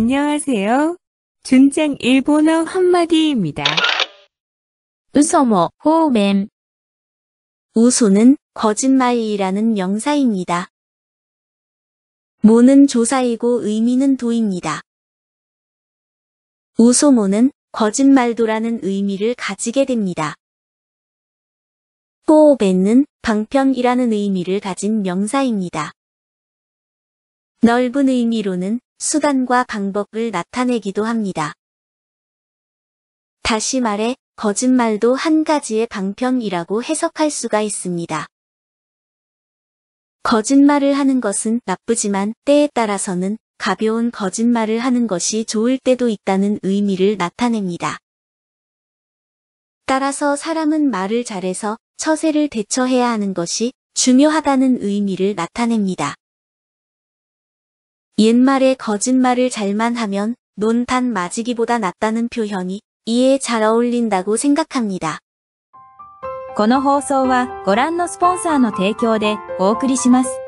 안녕하세요. 준장 일본어 한마디입니다. 우소모 호멘 우소는 거짓말이라는 명사입니다. 모는 조사이고 의미는 도입니다. 우소모는 거짓말도라는 의미를 가지게 됩니다. 호벤은 방편이라는 의미를 가진 명사입니다. 넓은 의미로는 수단과 방법을 나타내기도 합니다. 다시 말해 거짓말도 한 가지의 방편이라고 해석할 수가 있습니다. 거짓말을 하는 것은 나쁘지만 때에 따라서는 가벼운 거짓말을 하는 것이 좋을 때도 있다는 의미를 나타냅니다. 따라서 사람은 말을 잘해서 처세를 대처해야 하는 것이 중요하다는 의미를 나타냅니다. 옛말에 거짓말을 잘만 하면 논판 맞이기보다 낫다는 표현이 이에 잘 어울린다고 생각합니다. この放送はご覧のスポンサーの提供でお送りします。